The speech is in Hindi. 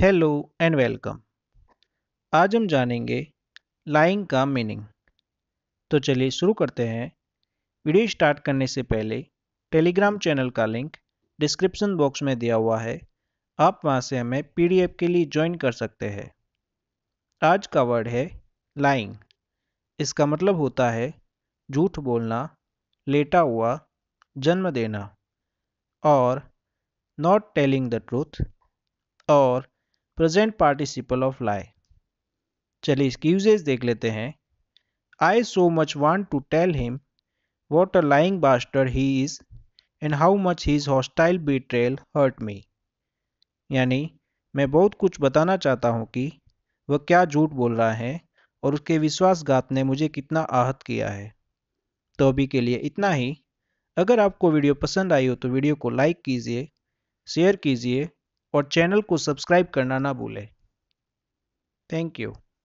हेलो एंड वेलकम आज हम जानेंगे लाइंग का मीनिंग तो चलिए शुरू करते हैं वीडियो स्टार्ट करने से पहले टेलीग्राम चैनल का लिंक डिस्क्रिप्शन बॉक्स में दिया हुआ है आप वहां से हमें पीडीएफ के लिए ज्वाइन कर सकते हैं आज का वर्ड है लाइंग इसका मतलब होता है झूठ बोलना लेटा हुआ जन्म देना और नॉट टेलिंग द ट्रूथ और प्रेजेंट पार्टिसिपल ऑफ लाई चलिए इसकी यूजेज देख लेते हैं I so much want to tell him what a lying bastard he is and how much his hostile betrayal hurt me यानी मैं बहुत कुछ बताना चाहता हूँ कि वह क्या झूठ बोल रहा है और उसके विश्वासघात ने मुझे कितना आहत किया है तो अभी के लिए इतना ही अगर आपको वीडियो पसंद आई हो तो वीडियो को लाइक कीजिए शेयर कीजिए और चैनल को सब्सक्राइब करना ना भूलें थैंक यू